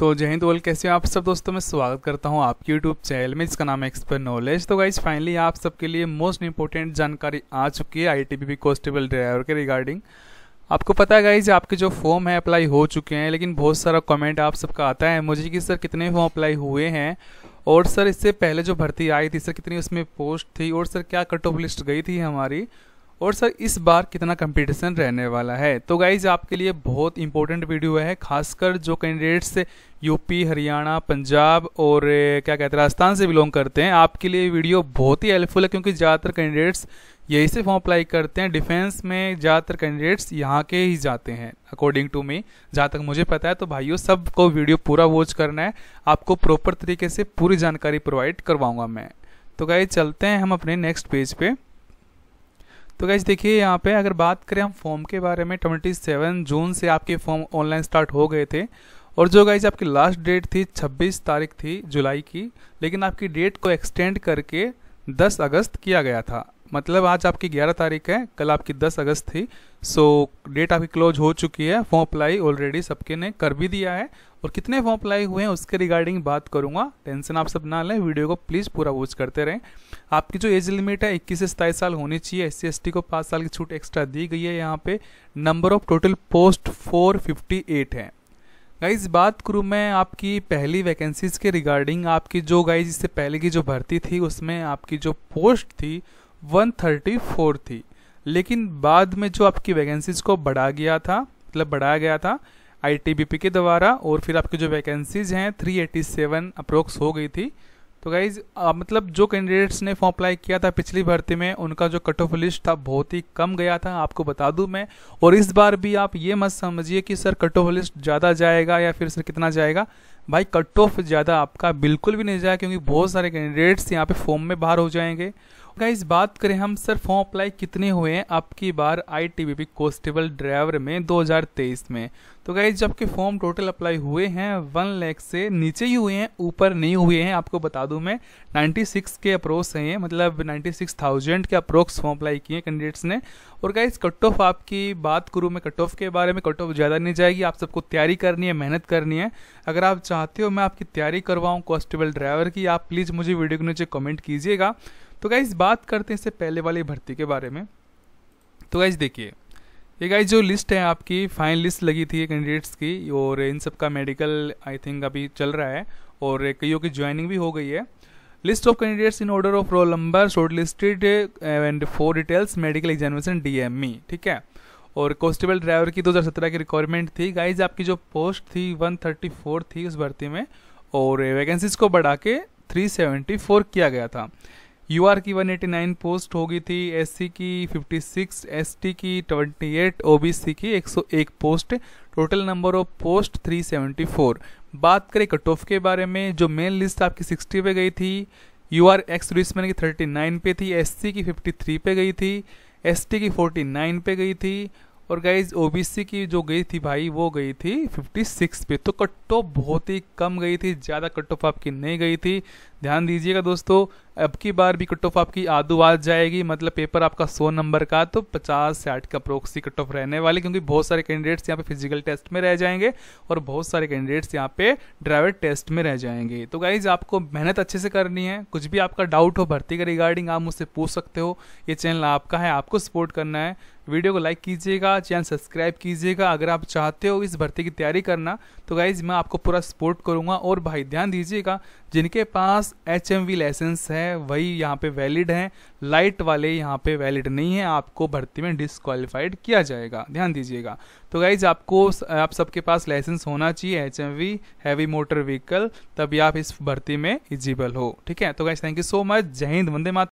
तो जय हिंद वर्ल्ड कैसे हो आप सब दोस्तों मैं स्वागत करता हूं आपके यूट्यूब चैनल में जिसका नाम है एक्सपर्ट नॉलेज तो गाइज फाइनली आप सबके लिए मोस्ट इंपॉर्टेंट जानकारी आ चुकी है आई टी कॉन्स्टेबल ड्राइवर के रिगार्डिंग आपको पता है गाइज आपके जो फॉर्म है अप्लाई हो चुके हैं लेकिन बहुत सारा कॉमेंट आप सबका आता है मुझे कि सर कितने फॉर्म अप्लाई हुए हैं और सर इससे पहले जो भर्ती आई थी सर कितनी उसमें पोस्ट थी और सर क्या कट ऑफ लिस्ट गई थी हमारी और सर इस बार कितना कंपटीशन रहने वाला है तो गाइज आपके लिए बहुत इंपॉर्टेंट वीडियो है खासकर जो कैंडिडेट्स यूपी हरियाणा पंजाब और क्या कहते हैं राजस्थान से बिलोंग करते हैं आपके लिए वीडियो बहुत ही हेल्पफुल है क्योंकि ज़्यादातर कैंडिडेट्स यही से फॉर्म अप्लाई करते हैं डिफेंस में ज़्यादातर कैंडिडेट्स यहाँ के ही जाते हैं अकॉर्डिंग टू मी जहाँ तक मुझे पता है तो भाइयों सबको वीडियो पूरा वॉच करना है आपको प्रॉपर तरीके से पूरी जानकारी प्रोवाइड करवाऊँगा मैं तो गाइज चलते हैं हम अपने नेक्स्ट पेज पर पे। तो गैस देखिए यहाँ पे अगर बात करें हम फॉर्म के बारे में ट्वेंटी सेवन जून से आपके फॉर्म ऑनलाइन स्टार्ट हो गए थे और जो गाइज आपकी लास्ट डेट थी 26 तारीख थी जुलाई की लेकिन आपकी डेट को एक्सटेंड करके 10 अगस्त किया गया था मतलब आज आपकी 11 तारीख है कल आपकी 10 अगस्त थी सो डेट आपकी क्लोज हो चुकी है फॉर्म अप्लाई ऑलरेडी सबके ने कर भी दिया है और कितने फॉर्म अप्लाई हुए हैं उसके रिगार्डिंग बात करूंगा टेंशन आप सब ना लें वीडियो को प्लीज़ पूरा वॉच करते रहें आपकी जो एज लिमिट है इक्कीस से सताईस साल होनी चाहिए एस सी को पाँच साल की छूट एक्स्ट्रा दी गई है यहाँ पे number of total post four है गाइज बात करूँ मैं आपकी पहली वैकेंसीज के रिगार्डिंग आपकी जो गाइज इससे पहले की जो भर्ती थी उसमें आपकी जो पोस्ट थी 134 थी लेकिन बाद में जो आपकी वैकेंसीज को बढ़ा गया था मतलब बढ़ाया गया था आईटीबीपी के द्वारा और फिर आपकी जो वैकेंसीज हैं 387 अप्रोक्स हो गई थी तो गाइज मतलब जो कैंडिडेट्स ने फॉर्म अप्लाई किया था पिछली भर्ती में उनका जो कट ऑफ लिस्ट था बहुत ही कम गया था आपको बता दूं मैं और इस बार भी आप ये मत समझिए कि सर कट ऑफ लिस्ट ज़्यादा जाएगा या फिर सर कितना जाएगा भाई कट ऑफ ज़्यादा आपका बिल्कुल भी नहीं जाएगा क्योंकि बहुत सारे कैंडिडेट्स यहाँ पे फॉर्म में बाहर हो जाएंगे गाइज बात करें हम सर फॉर्म अप्लाई कितने हुए हैं आपकी बार I T B P constable driver में 2023 में तो गाइज जब के फॉर्म टोटल अप्लाई हुए हैं वन लैख से नीचे ही हुए हैं ऊपर नहीं हुए हैं आपको बता दूं मैं 96 के अप्रोक्स हैं मतलब 96,000 के अप्रोक्स फॉर्म अप्लाई किए हैं कैंडिडेट्स ने और गाइज कट ऑफ आपकी बात करूँ मैं कट ऑफ के बारे में कट ऑफ ज़्यादा नहीं जाएगी आप सबको तैयारी करनी है मेहनत करनी है अगर आप चाहते हो मैं आपकी तैयारी करवाऊँ कॉन्स्टेबल ड्राइवर की आप प्लीज़ मुझे वीडियो के नीचे कमेंट कीजिएगा तो गाइज बात करते हैं इससे पहले वाली भर्ती के बारे में तो गाइज देखिए ये गाइज जो लिस्ट है आपकी फाइन लिस्ट लगी थी कैंडिडेट्स की और इन सब का मेडिकल आई थिंक अभी चल रहा है और कईयों की ज्वाइनिंग भी हो गई है list of candidates in order of roll number shortlisted and for details medical examination DME ठीक है और कॉन्स्टेबल ड्राइवर की 2017 की रिक्वायरमेंट थी गाइज आपकी जो पोस्ट थी 134 थी उस भर्ती में और वैकेंसीज को बढ़ा के 374 किया गया था यूआर की 189 पोस्ट होगी थी एससी की 56 एसटी की 28 ओबीसी की 101 post total number of post 374 बात करें कट ऑफ के बारे में जो मेन लिस्ट आपकी 60 पे गई थी यू आर एक्स सर्विसमैन की 39 पे थी एससी की 53 पे गई थी एसटी की 49 पे गई थी और गाइज ओबीसी की जो गई थी भाई वो गई थी 56 पे तो कट ऑफ बहुत ही कम गई थी ज़्यादा कट ऑफ आपकी नहीं गई थी ध्यान दीजिएगा दोस्तों अब की बार भी कट ऑफ आपकी आधो आज जाएगी मतलब पेपर आपका 100 नंबर का तो 50 से आठ का प्रोक्सी कट ऑफ रहने वाले क्योंकि बहुत सारे कैंडिडेट्स यहाँ पे फिजिकल टेस्ट में रह जाएंगे और बहुत सारे कैंडिडेट्स यहाँ पे ड्राइवेट टेस्ट में रह जाएंगे तो गाइज आपको मेहनत अच्छे से करनी है कुछ भी आपका डाउट हो भर्ती के रिगार्डिंग आप मुझसे पूछ सकते हो ये चैनल आपका है आपको सपोर्ट करना है वीडियो को लाइक कीजिएगा चैनल सब्सक्राइब कीजिएगा अगर आप चाहते हो इस भर्ती की तैयारी करना तो गाइज मैं आपको पूरा सपोर्ट करूँगा और भाई ध्यान दीजिएगा जिनके पास एच एम लाइसेंस है वही यहाँ पे वैलिड हैं लाइट वाले यहाँ पे वैलिड नहीं है आपको भर्ती में डिसक्वालीफाइड किया जाएगा ध्यान दीजिएगा तो गाइज आपको आप सबके पास लाइसेंस होना चाहिए H M heavy motor vehicle तभी आप इस भर्ती में इजिबल हो ठीक है तो guys thank you so much जय हिंद वंदे माता